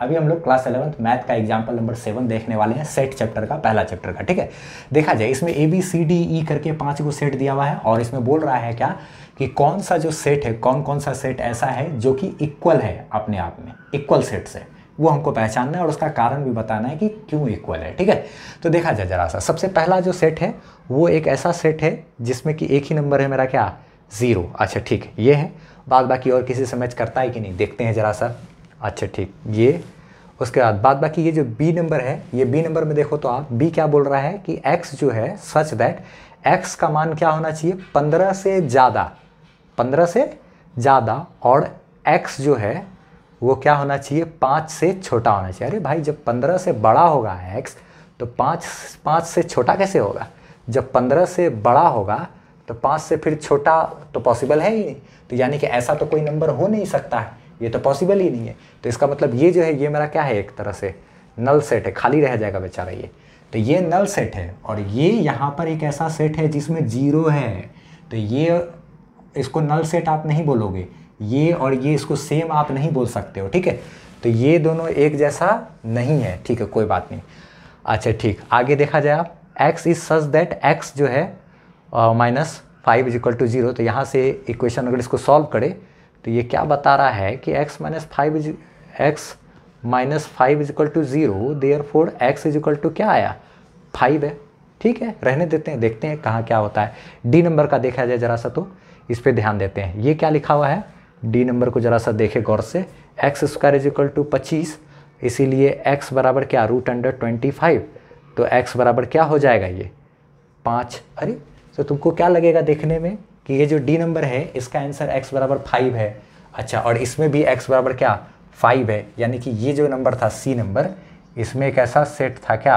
अभी हम लोग क्लास इलेवंथ मैथ का एग्जाम्पल नंबर सेवन देखने वाले हैं सेट चैप्टर का पहला चैप्टर का ठीक है देखा जाए इसमें A B C D E करके पांच को सेट दिया हुआ है और इसमें बोल रहा है क्या कि कौन सा जो सेट है कौन कौन सा सेट ऐसा है जो कि इक्वल है अपने आप में इक्वल सेट से वो हमको पहचानना है और उसका कारण भी बताना है कि क्यों इक्वल है ठीक है तो देखा जाए जरा सा सबसे पहला जो सेट है वो एक ऐसा सेट है जिसमें कि एक ही नंबर है मेरा क्या ज़ीरो अच्छा ठीक ये है बाद बाकी और किसी से मैच करता है कि नहीं देखते हैं जरा सा अच्छा ठीक ये उसके बाद बाद बाकी ये जो बी नंबर है ये बी नंबर में देखो तो आप बी क्या बोल रहा है कि एक्स जो है सच दैट एक्स का मान क्या होना चाहिए पंद्रह से ज़्यादा पंद्रह से ज़्यादा और एक्स जो है वो क्या होना चाहिए पाँच से छोटा होना चाहिए अरे भाई जब पंद्रह से बड़ा होगा एक्स तो पाँच पाँच से छोटा कैसे होगा जब पंद्रह से बड़ा होगा तो पाँच से फिर छोटा तो पॉसिबल है ही नहीं तो यानी कि ऐसा तो कोई नंबर हो नहीं सकता है ये तो पॉसिबल ही नहीं है तो इसका मतलब ये जो है ये मेरा क्या है एक तरह से नल सेट है खाली रह जाएगा बेचारा ये तो ये नल सेट है और ये यहाँ पर एक ऐसा सेट है जिसमें जीरो है तो ये इसको नल सेट आप नहीं बोलोगे ये और ये इसको सेम आप नहीं बोल सकते हो ठीक है तो ये दोनों एक जैसा नहीं है ठीक है कोई बात नहीं अच्छा ठीक आगे देखा जाए आप X is such that X जो है minus five is equal to zero तो यहाँ से इक्वेशन अगर इसको सॉल्व करें तो ये क्या बता रहा है कि x minus five is X minus five is equal to zero therefore X is equal to क्या आया फाइव है ठीक है रहने देते हैं देखते हैं कहाँ क्या होता है डी नंबर का देखा जाए जरा सा तो इस पर ध्यान देते हैं ये क्या लिखा हुआ है डी नंबर को जरा सा देखे गौर से X square is equal to पच्चीस इसीलिए एक्स बराबर क्या रूट अंडर ट्वेंटी फाइव तो एक्स बराबर क्या हो जाएगा ये पाँच अरे तो तुमको क्या लगेगा देखने में कि ये जो डी नंबर है इसका आंसर एक्स बराबर फाइव है अच्छा और इसमें भी एक्स बराबर क्या फाइव है यानी कि ये जो नंबर था सी नंबर इसमें एक ऐसा सेट था क्या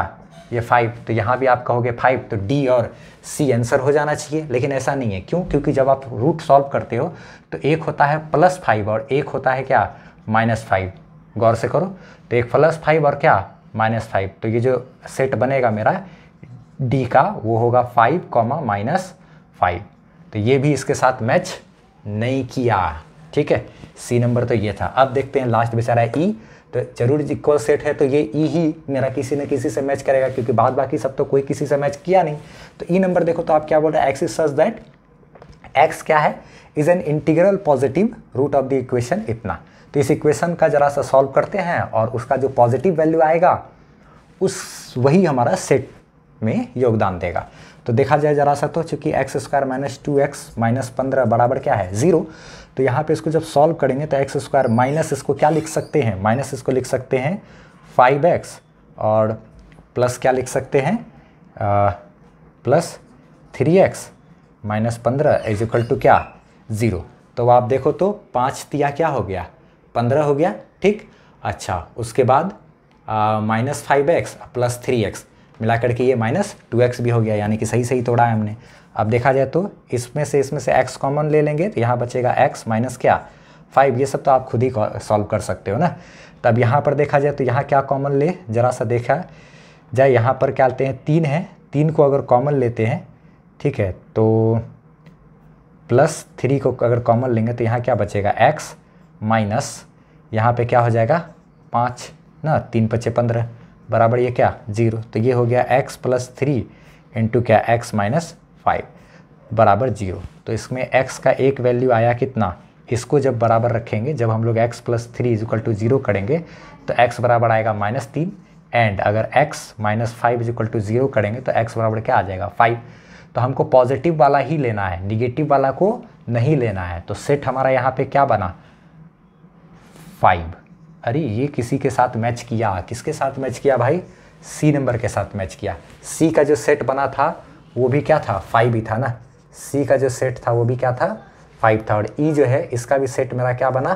ये फाइव तो यहाँ भी आप कहोगे फाइव तो डी और सी आंसर हो जाना चाहिए लेकिन ऐसा नहीं है क्यों क्योंकि जब आप रूट सॉल्व करते हो तो एक होता है प्लस फाइव और एक होता है क्या माइनस फाइव गौर से करो तो एक प्लस फाइव और क्या माइनस फाइव तो ये जो सेट बनेगा मेरा डी का वो होगा फाइव कॉमा माइनस फाइव तो ये भी इसके साथ मैच नहीं किया ठीक है सी नंबर तो ये था अब देखते हैं लास्ट बेचारा ई e। तो जरूर इक्वल सेट है तो ये ई e ही मेरा किसी न किसी से मैच करेगा क्योंकि बाद बाकी सब तो कोई किसी से मैच किया नहीं तो ई e नंबर देखो तो आप क्या बोल रहे हैं X is such that X क्या है is an integral positive root of the equation इतना तो इस इक्वेशन का ज़रा सा सॉल्व करते हैं और उसका जो पॉजिटिव वैल्यू आएगा उस वही हमारा सेट में योगदान देगा तो देखा जाए जरा सा तो चूँकि X square minus two X minus पंद्रह बराबर क्या है ज़ीरो तो यहाँ पे इसको जब सॉल्व करेंगे तो एक्स स्क्वायर माइनस इसको क्या लिख सकते हैं माइनस इसको लिख सकते हैं फाइव एक्स और प्लस क्या लिख सकते हैं आ, प्लस थ्री एक्स माइनस पंद्रह इज इक्वल टू क्या ज़ीरो तो आप देखो तो पाँच तिया क्या हो गया पंद्रह हो गया ठीक अच्छा उसके बाद minus five X plus three X मिला करके ये माइनस टू एक्स भी हो गया यानी कि सही सही तोड़ा है हमने अब देखा जाए तो इसमें से इसमें से एक्स कॉमन ले लेंगे तो यहाँ बचेगा एक्स माइनस क्या फाइव ये सब तो आप खुद ही सॉल्व कर सकते हो ना तब यहाँ पर देखा जाए तो यहाँ क्या कॉमन ले ज़रा सा देखा जाए यहाँ पर क्या लेते हैं तीन है तीन को अगर कॉमन लेते हैं ठीक है तो प्लस थ्री को अगर कॉमन लेंगे तो यहाँ क्या बचेगा एक्स माइनस यहाँ पे क्या हो जाएगा पाँच ना तीन पच्चे पंद्रह बराबर ये क्या जीरो तो ये हो गया एक्स प्लस थ्री इंटू क्या एक्स माइनस फाइव बराबर जीरो तो इसमें एक्स का एक वैल्यू आया कितना इसको जब बराबर रखेंगे जब हम लोग X plus three is equal to zero करेंगे तो एक्स बराबर आएगा माइनस तीन एंड अगर X minus five is equal to zero करेंगे तो एक्स बराबर क्या आ जाएगा फाइव तो हमको पॉजिटिव वाला ही लेना है निगेटिव वाला को नहीं लेना है तो सेट हमारा यहाँ पर क्या बना फाइव अरे ये किसी के साथ मैच किया किसके साथ मैच किया भाई सी नंबर के साथ मैच किया सी का जो सेट बना था वो भी क्या था फाइव ही था ना सी का जो सेट था वो भी क्या था फाइव था और ई e जो है इसका भी सेट मेरा क्या बना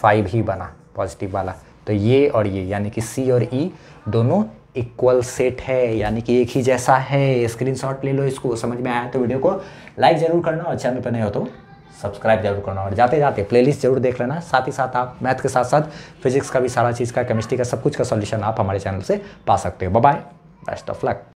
फाइव ही बना पॉजिटिव वाला तो ये और ये यानी कि सी और ई e दोनों इक्वल सेट है यानी कि एक ही जैसा है स्क्रीनशॉट ले लो इसको समझ में आया तो वीडियो को लाइक ज़रूर करना और चैनल पर नहीं हो तो सब्सक्राइब जरूर करना और जाते जाते प्लेलिस्ट जरूर देख लेना साथ ही साथ आप मैथ के साथ साथ फिजिक्स का भी सारा चीज़ का केमिस्ट्री का सब कुछ का सॉल्यूशन आप हमारे चैनल से पा सकते हो बाय बेस्ट ऑफ लक